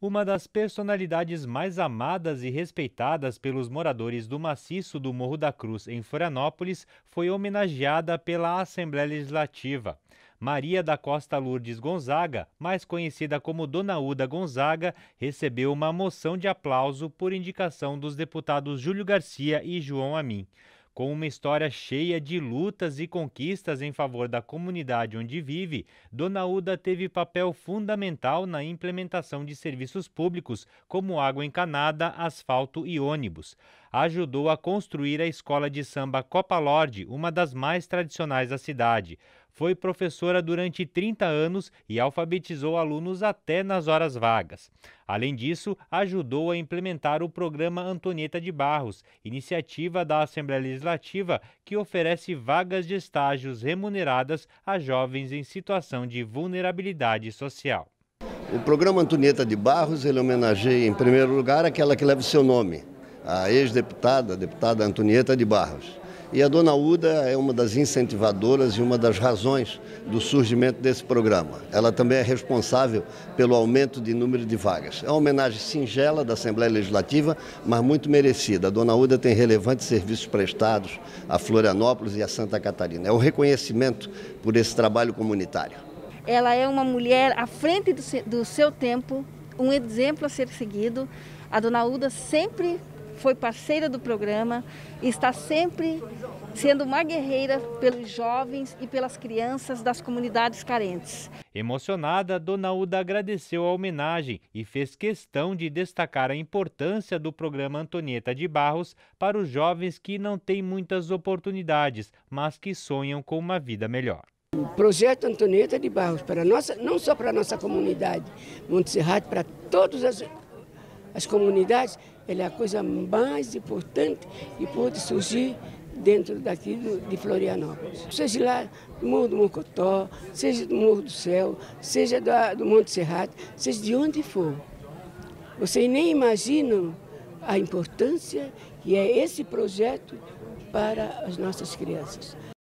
Uma das personalidades mais amadas e respeitadas pelos moradores do maciço do Morro da Cruz, em Florianópolis, foi homenageada pela Assembleia Legislativa. Maria da Costa Lourdes Gonzaga, mais conhecida como Dona Uda Gonzaga, recebeu uma moção de aplauso por indicação dos deputados Júlio Garcia e João Amin com uma história cheia de lutas e conquistas em favor da comunidade onde vive, Dona Uda teve papel fundamental na implementação de serviços públicos como água encanada, asfalto e ônibus. Ajudou a construir a escola de samba Copa Lorde, uma das mais tradicionais da cidade foi professora durante 30 anos e alfabetizou alunos até nas horas vagas. Além disso, ajudou a implementar o programa Antonieta de Barros, iniciativa da Assembleia Legislativa que oferece vagas de estágios remuneradas a jovens em situação de vulnerabilidade social. O programa Antonieta de Barros ele homenageia, em primeiro lugar, aquela que leva o seu nome, a ex-deputada, a deputada Antonieta de Barros. E a dona Uda é uma das incentivadoras e uma das razões do surgimento desse programa. Ela também é responsável pelo aumento de número de vagas. É uma homenagem singela da Assembleia Legislativa, mas muito merecida. A dona Uda tem relevantes serviços prestados a Florianópolis e a Santa Catarina. É o um reconhecimento por esse trabalho comunitário. Ela é uma mulher à frente do seu tempo, um exemplo a ser seguido. A dona Uda sempre foi parceira do programa e está sempre sendo uma guerreira pelos jovens e pelas crianças das comunidades carentes. Emocionada, Dona Uda agradeceu a homenagem e fez questão de destacar a importância do programa Antonieta de Barros para os jovens que não têm muitas oportunidades, mas que sonham com uma vida melhor. O projeto Antonieta de Barros, para nossa, não só para a nossa comunidade Montserrat, para todas as as comunidades, ele é a coisa mais importante que pode surgir dentro daqui de Florianópolis. Seja lá do Morro do Mocotó, seja do Morro do Céu, seja do Monte Serrato, seja de onde for. Vocês nem imaginam a importância que é esse projeto para as nossas crianças.